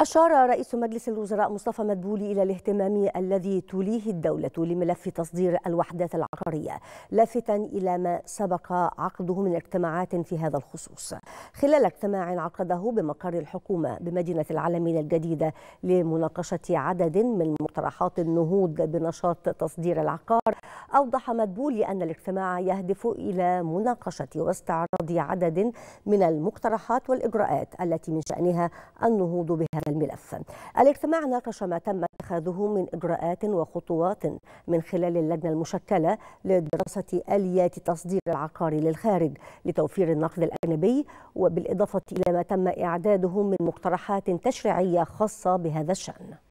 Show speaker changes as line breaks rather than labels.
أشار رئيس مجلس الوزراء مصطفى مدبولي إلى الاهتمام الذي توليه الدولة لملف تصدير الوحدات العقارية لافتا إلى ما سبق عقده من اجتماعات في هذا الخصوص خلال اجتماع عقده بمقر الحكومة بمدينة العالمين الجديدة لمناقشة عدد من مقترحات النهوض بنشاط تصدير العقار أوضح مدبولي أن الاجتماع يهدف إلى مناقشة واستعراض عدد من المقترحات والإجراءات التي من شأنها النهوض بهذا الملف الاجتماع ناقش ما تم اتخاذه من إجراءات وخطوات من خلال اللجنة المشكلة لدراسة آليات تصدير العقار للخارج لتوفير النقد الأجنبي وبالإضافة إلى ما تم إعداده من مقترحات تشريعية خاصة بهذا الشأن